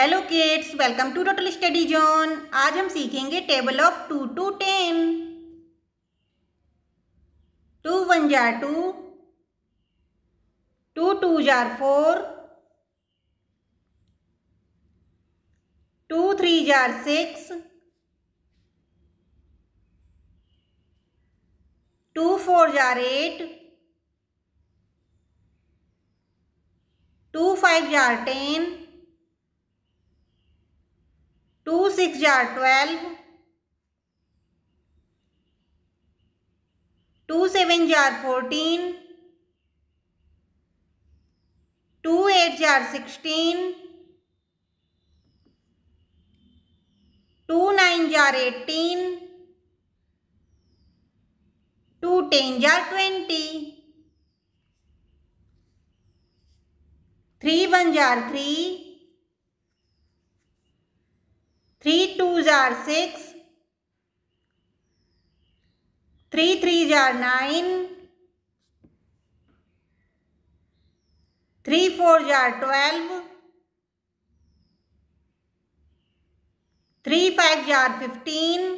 hello kids welcome to total study zone आज हम सीखेंगे table of two to ten two one जार two two two जार four two three जार six two four जार eight two five जार ten two six जार twelve two seven जार फोर्टीन टू एट जार सिक्सटीन टू नाइन जार eighteen two ten जार ट्वेंटी थ्री वन जार थ्री जार सिक्स थ्री थ्री जार नाइन थ्री फोर जार ट्वेल्व थ्री फाइव जार फिफ्टीन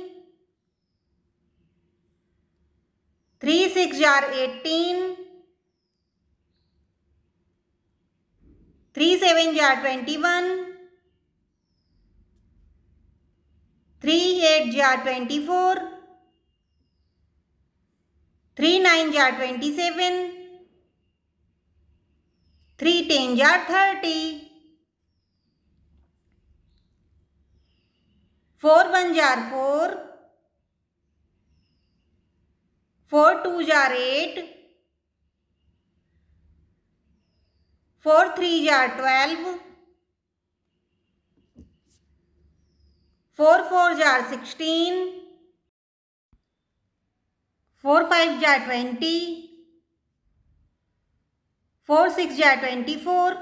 थ्री सिक्स जार एटीन थ्री सेवन जार ट्वेंटी वन थ्री एट जार ट्वेंटी फोर थ्री नाइन जार ट्वेंटी सेवन थ्री टेन जार थर्टी फोर वन जार फोर फोर टू जार एट फोर थ्री जार ट्वेल्व फोर फोर जार सिक्सटीन फोर फाइव जार ट्वेंटी फोर सिक्स जार ट्वेंटी फोर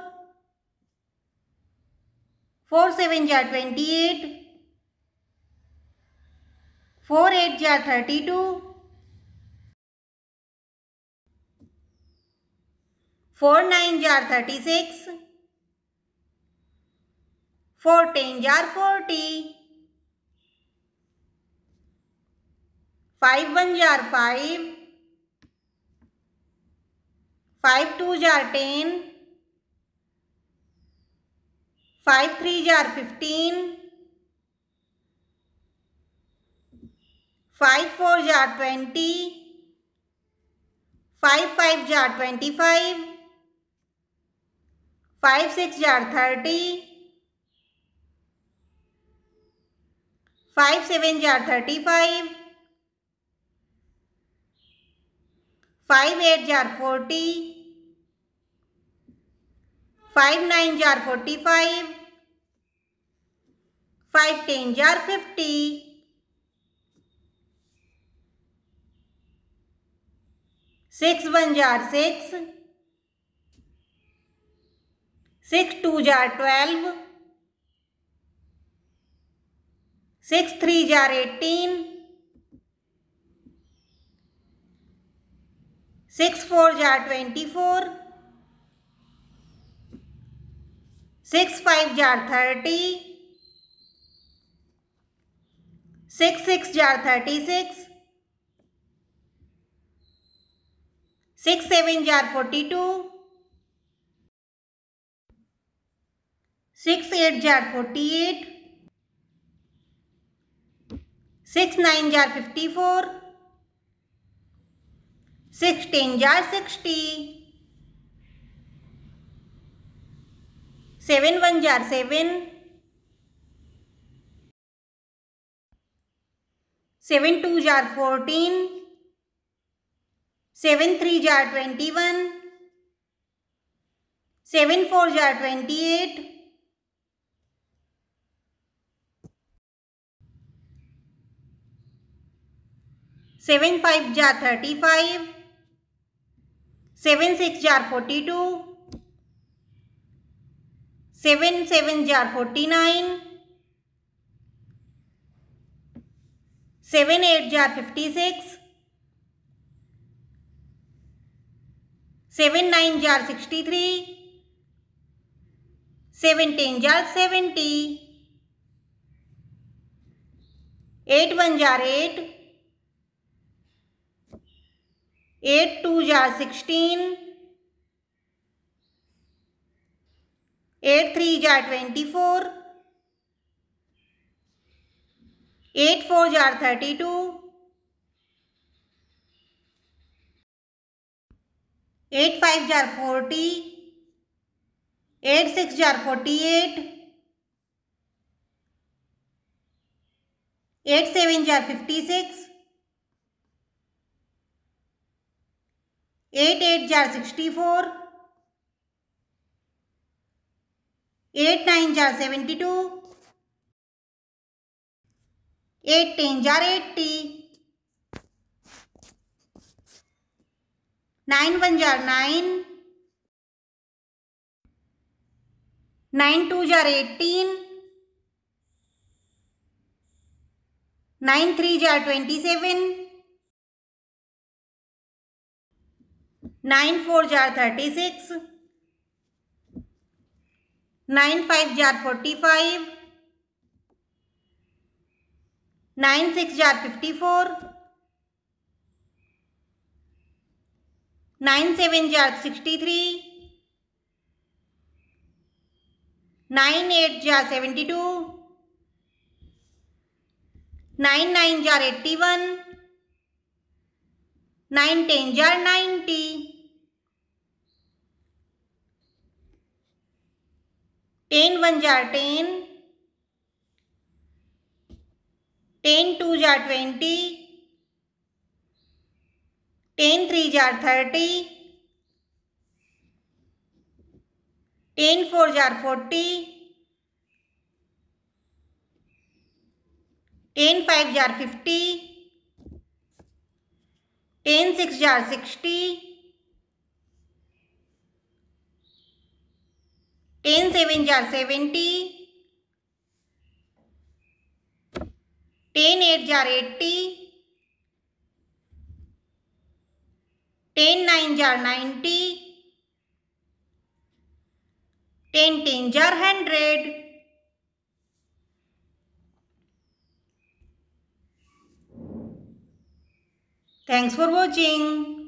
फोर सेवन जार ट्वेंटी एट फोर एट जार थर्टी टू फोर नाइन जार थर्टी सिक्स फोर टेन जार forty five one जार five five two जार ten five three जार fifteen five four जार twenty five five जार twenty five five six जार thirty five seven जार थर्टी फाइव फाइव एट जार फोर्टी फाइव नाइन जार फोर्टी फाइव फाइव टेन जार फिफ्टी सिक्स वन जार सिक्स सिक्स टू जार ट्वेल्व सिक्स थ्री जार एटीन सिक्स फोर जा ट्वेंटी फोर सिक्स फाइव जार थर्टी सिक्स सिक्स जार थर्टी सिक्स सिक्स सेवन जार फोर्टी टू सिक्स एट जार forty eight six nine जार fifty four sixteen जार sixty seven one जार seven seven two जार fourteen seven three जार twenty one seven four जार twenty eight seven five जार thirty five seven six जार forty two seven seven जार forty nine seven eight जार fifty six seven nine जार sixty three seven ten जार seventy eight one जार eight eight to जा sixteen eight three जा twenty four eight four जार thirty two eight five जार forty eight six जार forty eight eight seven जार fifty six eight eight जार sixty four eight nine जार seventy two eight ten जार eighty nine one जार nine nine two जार eighteen nine three जार twenty seven nine four जार thirty six nine five जार forty five nine six जार fifty four nine seven jar sixty three nine eight जार seventy two nine nine जार eighty one nine ten जार ninety ten one जा ten ten two जा twenty ten three जा thirty ten four जा forty ten five जा fifty ten six जा sixty ten seven जार सेवेंटी टेन एट जार एट्टी टेन नाइन जार नाइन्टी टेन टेन जार हंड्रेड थैंक्स फॉर वॉचिंग